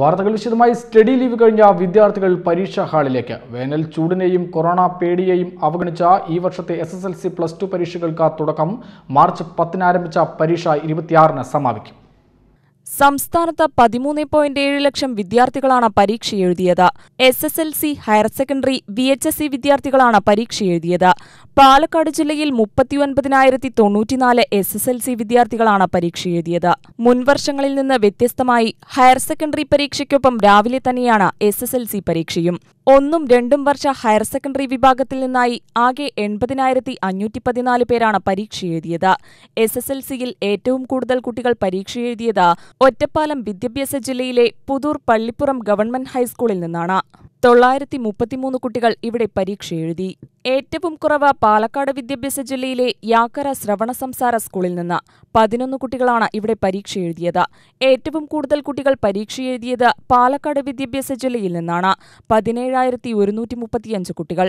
വാർത്തകൾ വിശദമായി study leave കഴിഞ്ഞ വിദ്യാർത്ഥികൾ പരീക്ഷാ ഹാളിലേക്ക് വേനൽ ചൂടിനെയും കൊറോണ പേടിയെയും അവഗണിച്ച ഈ വർഷത്തെ S S L C plus two പരീക്ഷകൾക്ക് തുടക്കം മാർച്ച് പത്തിന് ആരംഭിച്ച പരീക്ഷ ഇരുപത്തിയാറിന് സമാപിക്കും സംസ്ഥാനത്ത് പതിമൂന്ന് പോയിന്റ് ഏഴ് ലക്ഷം വിദ്യാർത്ഥികളാണ് പരീക്ഷ എഴുതിയത് S S L C higher secondary V H S C വിദ്യാർത്ഥികളാണ് പരീക്ഷ എഴുതിയത് പാലക്കാട് ജില്ലയിൽ മുപ്പത്തിയൊൻപതിനായിരത്തി തൊണ്ണൂറ്റിനാല് എസ് എസ് എൽ സി വിദ്യാർത്ഥികളാണ് പരീക്ഷ എഴുതിയത് മുൻവർഷങ്ങളിൽ നിന്ന് വ്യത്യസ്തമായി ഹയർ സെക്കൻഡറി പരീക്ഷയ്ക്കൊപ്പം രാവിലെ തന്നെയാണ് എസ് എസ് എൽ സി പരീക്ഷയും ഒന്നും രണ്ടും വർഷ ഹയർ സെക്കൻഡറി വിഭാഗത്തിൽ നിന്നായി ആകെ എൺപതിനായിരത്തി അഞ്ഞൂറ്റി പതിനാല് പേരാണ് പരീക്ഷ എഴുതിയത് എസ് എസ് എൽ സിയിൽ ഏറ്റവും കൂടുതൽ കുട്ടികൾ പരീക്ഷ എഴുതിയത് ഒറ്റപ്പാലം വിദ്യാഭ്യാസ ജില്ലയിലെ പുതൂർ പള്ളിപ്പുറം ഗവൺമെന്റ് ഹൈസ്കൂളിൽ നിന്നാണ് തൊള്ളായിരത്തി മുപ്പത്തിമൂന്ന് കുട്ടികൾ ഇവിടെ പരീക്ഷ എഴുതി ഏറ്റവും കുറവ് പാലക്കാട് വിദ്യാഭ്യാസ ജില്ലയിലെ യാക്കര ശ്രവണ സംസാര സ്കൂളിൽ നിന്ന് പതിനൊന്ന് കുട്ടികളാണ് ഇവിടെ പരീക്ഷ എഴുതിയത് ഏറ്റവും കൂടുതൽ കുട്ടികൾ പരീക്ഷ എഴുതിയത് പാലക്കാട് വിദ്യാഭ്യാസ ജില്ലയിൽ നിന്നാണ് പതിനേഴായിരത്തി ഒരുന്നൂറ്റി മുപ്പത്തിയഞ്ച് കുട്ടികൾ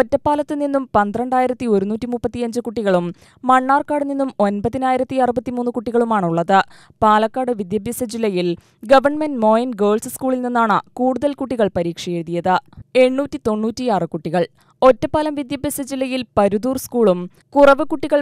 ഒറ്റപ്പാലത്ത് നിന്നും പന്ത്രണ്ടായിരത്തി ഒരുന്നൂറ്റി മുപ്പത്തിയഞ്ച് കുട്ടികളും മണ്ണാർക്കാട് നിന്നും ഒൻപതിനായിരത്തി അറുപത്തിമൂന്ന് കുട്ടികളുമാണുള്ളത് പാലക്കാട് വിദ്യാഭ്യാസ ജില്ലയിൽ ഗവൺമെന്റ് മോയിൻ ഗേൾസ് സ്കൂളിൽ നിന്നാണ് കൂടുതൽ കുട്ടികൾ പരീക്ഷ എഴുതിയത് നേടിയത് എണ്ണൂറ്റി തൊണ്ണൂറ്റിയാറ് കുട്ടികൾ ഒറ്റപ്പാലം വിദ്യാഭ്യാസ ജില്ലയിൽ പരുതൂർ സ്കൂളും കുറവ് കുട്ടികൾ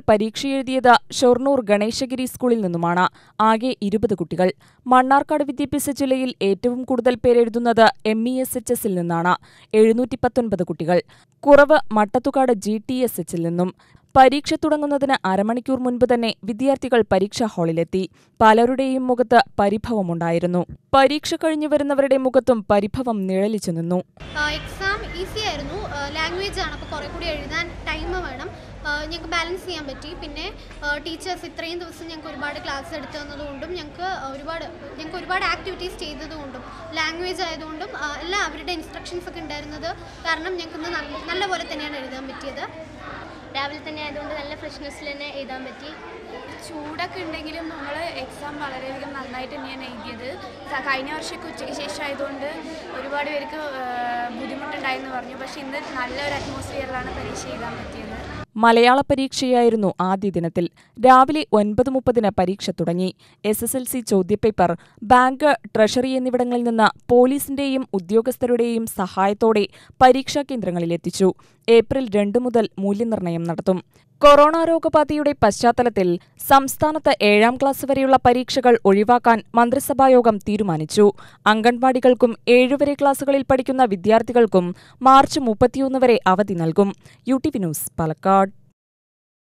എഴുതിയത് ഷൊർണൂർ ഗണേശഗിരി സ്കൂളിൽ നിന്നുമാണ് ആകെ ഇരുപത് കുട്ടികൾ മണ്ണാർക്കാട് വിദ്യാഭ്യാസ ജില്ലയിൽ ഏറ്റവും കൂടുതൽ പേരെഴുതുന്നത് എം ഇ എസ് എച്ച് എസിൽ നിന്നാണ് എഴുന്നൂറ്റി പത്തൊൻപത് കുട്ടികൾ കുറവ് മട്ടത്തുകാട് ജി ടി എസ് എച്ചിൽ നിന്നും പരീക്ഷ തുടങ്ങുന്നതിന് അരമണിക്കൂർ മുൻപ് തന്നെ വിദ്യാർത്ഥികൾ പരീക്ഷാ ഹാളിലെത്തി പലരുടെയും മുഖത്ത് പരിഭവമുണ്ടായിരുന്നു പരീക്ഷ കഴിഞ്ഞു വരുന്നവരുടെ മുഖത്തും പരിഭവം നിഴലിച്ചു നിന്നു എക്സാം ഈസി ആയിരുന്നു ലാംഗ്വേജ് ആണ് അപ്പോൾ കുറെ കൂടി എഴുതാൻ ടൈം വേണം ഞങ്ങൾക്ക് ബാലൻസ് ചെയ്യാൻ പറ്റി പിന്നെ ടീച്ചേഴ്സ് ഇത്രയും ദിവസം ഞങ്ങൾക്ക് ഒരുപാട് ക്ലാസ് എടുത്തു തന്നതുകൊണ്ടും ഞങ്ങൾക്ക് ഒരുപാട് ഞങ്ങൾക്ക് ഒരുപാട് ആക്ടിവിറ്റീസ് ചെയ്തതുകൊണ്ടും ലാംഗ്വേജ് ആയതുകൊണ്ടും എല്ലാം അവരുടെ ഇൻസ്ട്രക്ഷൻസ് ഒക്കെ ഉണ്ടായിരുന്നത് കാരണം ഞങ്ങൾക്കൊന്ന് നല്ല നല്ലപോലെ തന്നെയാണ് എഴുതാൻ പറ്റിയത് രാവിലെ തന്നെ ആയതുകൊണ്ട് നല്ല ഫ്രഷ്നെസ്സിൽ തന്നെ എഴുതാൻ പറ്റി ചൂടൊക്കെ ഉണ്ടെങ്കിലും നമ്മൾ എക്സാം വളരെയധികം നന്നായിട്ട് തന്നെയാണ് എഴുതിയത് കഴിഞ്ഞ വർഷമൊക്കെ ഉച്ചയ്ക്ക് ശേഷം ആയതുകൊണ്ട് ഒരുപാട് പേർക്ക് ബുദ്ധിമുട്ടുണ്ടായെന്ന് പറഞ്ഞു പക്ഷേ ഇന്ന് നല്ലൊരു അറ്റ്മോസ്ഫിയറിലാണ് പരീക്ഷ എഴുതാൻ പറ്റിയത് മലയാള പരീക്ഷയായിരുന്നു ആദ്യ ദിനത്തിൽ രാവിലെ ഒൻപത് മുപ്പതിന് പരീക്ഷ തുടങ്ങി എസ് എസ് എൽ സി ചോദ്യപേപ്പർ ബാങ്ക് ട്രഷറി എന്നിവിടങ്ങളിൽ നിന്ന് പോലീസിന്റെയും ഉദ്യോഗസ്ഥരുടെയും സഹായത്തോടെ പരീക്ഷാ കേന്ദ്രങ്ങളിലെത്തിച്ചു ഏപ്രിൽ രണ്ട് മുതൽ മൂല്യനിർണ്ണയം നടത്തും കൊറോണ രോഗബാധയുടെ പശ്ചാത്തലത്തിൽ സംസ്ഥാനത്ത് ഏഴാം ക്ലാസ് വരെയുള്ള പരീക്ഷകൾ ഒഴിവാക്കാൻ മന്ത്രിസഭായോഗം തീരുമാനിച്ചു അംഗൻവാടികൾക്കും ഏഴുവരെ ക്ലാസുകളിൽ പഠിക്കുന്ന വിദ്യാർത്ഥികൾക്കും മാർച്ച് മുപ്പത്തിയൊന്ന് വരെ അവധി നൽകും U T V news Palakkad